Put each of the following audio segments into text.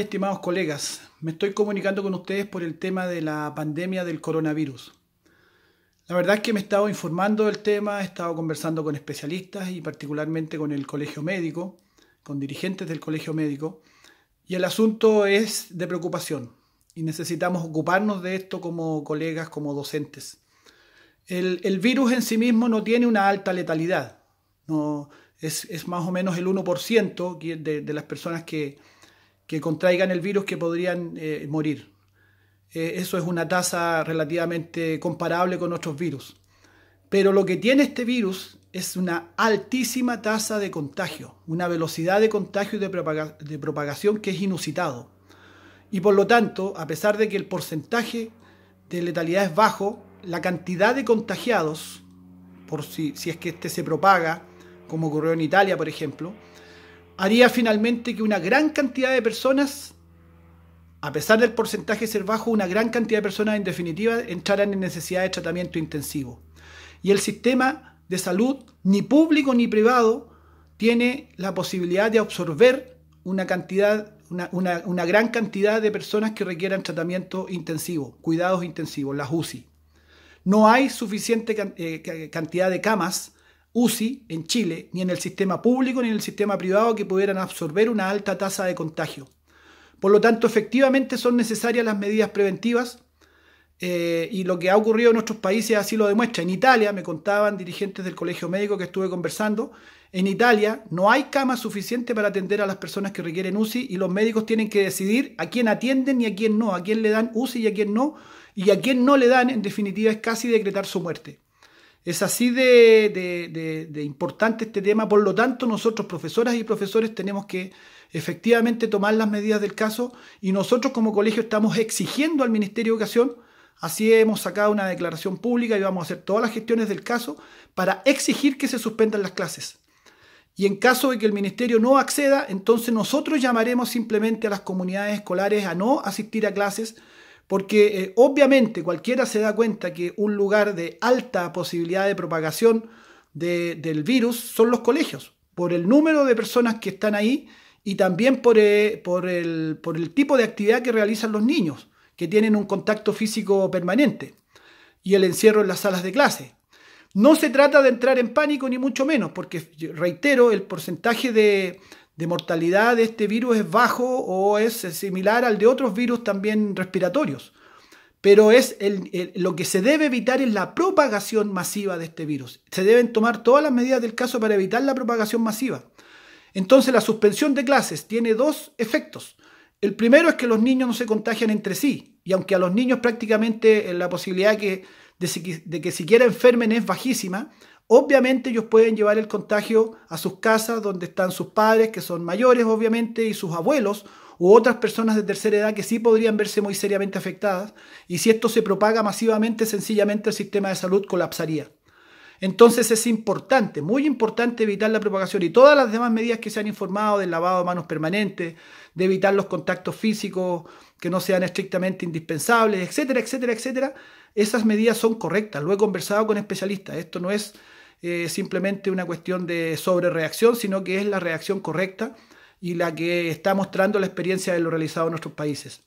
estimados colegas, me estoy comunicando con ustedes por el tema de la pandemia del coronavirus. La verdad es que me he estado informando del tema, he estado conversando con especialistas y particularmente con el Colegio Médico, con dirigentes del Colegio Médico, y el asunto es de preocupación y necesitamos ocuparnos de esto como colegas, como docentes. El, virus en sí mismo no tiene una alta letalidad, es, más o menos el 1% de las personas que que contraigan el virus que podrían eh, morir. Eh, eso es una tasa relativamente comparable con otros virus. Pero lo que tiene este virus es una altísima tasa de contagio, una velocidad de contagio y de, propagación que es inusitado. Y por lo tanto, a pesar de que el porcentaje de letalidad es bajo, la cantidad de contagiados, por si es que este se propaga, como ocurrió en Italia, por ejemplo, haría finalmente que una gran cantidad de personas, a pesar del porcentaje ser bajo, una gran cantidad de personas en definitiva entraran en necesidad de tratamiento intensivo. Y el sistema de salud, ni público ni privado, tiene la posibilidad de absorber una cantidad, una, gran cantidad de personas que requieran tratamiento intensivo, cuidados intensivos, las UCI. No hay suficiente eh, cantidad de camas UCI en Chile, ni en el sistema público ni en el sistema privado que pudieran absorber una alta tasa de contagio. Por lo tanto, efectivamente son necesarias las medidas preventivas eh, y lo que ha ocurrido en nuestros países así lo demuestra. En Italia, me contaban dirigentes del colegio médico que estuve conversando, en Italia no hay cama suficiente para atender a las personas que requieren UCI y los médicos tienen que decidir a quién atienden y a quién no, a quién le dan UCI y a quién no, y a quién no le dan, en definitiva, es casi decretar su muerte. Es así de, importante este tema, por lo tanto nosotros, profesoras y profesores, tenemos que efectivamente tomar las medidas del caso y nosotros como colegio estamos exigiendo al Ministerio de Educación, así hemos sacado una declaración pública y vamos a hacer todas las gestiones del caso para exigir que se suspendan las clases. Y en caso de que el Ministerio no acceda, entonces nosotros llamaremos simplemente a las comunidades escolares a no asistir a clases porque eh, obviamente cualquiera se da cuenta que un lugar de alta posibilidad de propagación del virus son los colegios, por el número de personas que están ahí y también por, eh, por el tipo de actividad que realizan los niños, que tienen un contacto físico permanente y el encierro en las salas de clase. No se trata de entrar en pánico ni mucho menos, porque reitero, el porcentaje de, de mortalidad de este virus es bajo o es similar al de otros virus también respiratorios. Pero es lo que se debe evitar es la propagación masiva de este virus. Se deben tomar todas las medidas del caso para evitar la propagación masiva. Entonces la suspensión de clases tiene dos efectos. El primero es que los niños no se contagian entre sí. Y aunque a los niños prácticamente eh, la posibilidad de, de que siquiera enfermen es bajísima, Obviamente ellos pueden llevar el contagio a sus casas donde están sus padres, que son mayores obviamente, y sus abuelos u otras personas de tercera edad que sí podrían verse muy seriamente afectadas. Y si esto se propaga masivamente, sencillamente el sistema de salud colapsaría. Entonces es importante, muy importante evitar la propagación y todas las demás medidas que se han informado del lavado de manos permanente, de evitar los contactos físicos que no sean estrictamente indispensables, etcétera, etcétera, etcétera. Esas medidas son correctas. Lo he conversado con especialistas. Esto no es eh, simplemente una cuestión de sobrereacción, sino que es la reacción correcta y la que está mostrando la experiencia de lo realizado en nuestros países.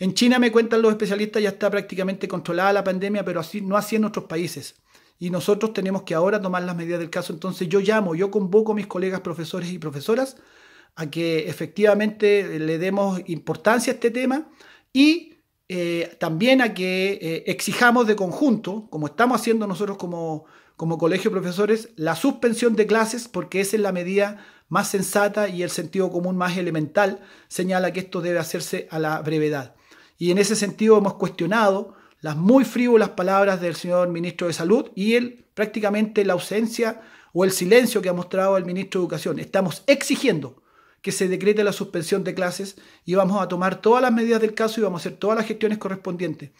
En China, me cuentan los especialistas, ya está prácticamente controlada la pandemia, pero así, no así en nuestros países. Y nosotros tenemos que ahora tomar las medidas del caso. Entonces yo llamo, yo convoco a mis colegas profesores y profesoras a que efectivamente le demos importancia a este tema y eh, también a que eh, exijamos de conjunto, como estamos haciendo nosotros como, colegio de profesores, la suspensión de clases porque esa es la medida más sensata y el sentido común más elemental señala que esto debe hacerse a la brevedad. Y en ese sentido hemos cuestionado las muy frívolas palabras del señor ministro de Salud y el, prácticamente la ausencia o el silencio que ha mostrado el ministro de Educación. Estamos exigiendo que se decrete la suspensión de clases y vamos a tomar todas las medidas del caso y vamos a hacer todas las gestiones correspondientes.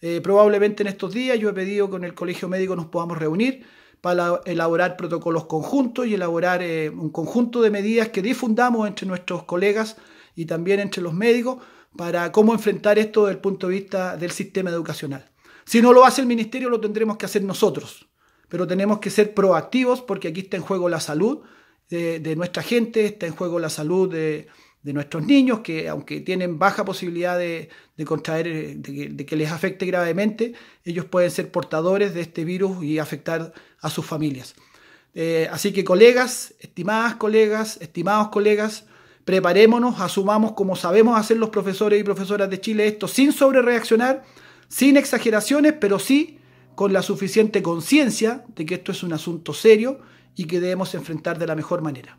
Eh, probablemente en estos días yo he pedido que con el Colegio Médico nos podamos reunir para elaborar protocolos conjuntos y elaborar eh, un conjunto de medidas que difundamos entre nuestros colegas y también entre los médicos para cómo enfrentar esto desde el punto de vista del sistema educacional. Si no lo hace el Ministerio, lo tendremos que hacer nosotros, pero tenemos que ser proactivos porque aquí está en juego la salud, de, nuestra gente, está en juego la salud de, nuestros niños, que aunque tienen baja posibilidad de, contraer, eh, de que, les afecte gravemente, ellos pueden ser portadores de este virus y afectar a sus familias. Eh, así que colegas, estimadas colegas, estimados colegas, preparémonos, asumamos como sabemos hacer los profesores y profesoras de Chile esto sin sobrereaccionar, sin exageraciones, pero sí con la suficiente conciencia de que esto es un asunto serio y que debemos enfrentar de la mejor manera.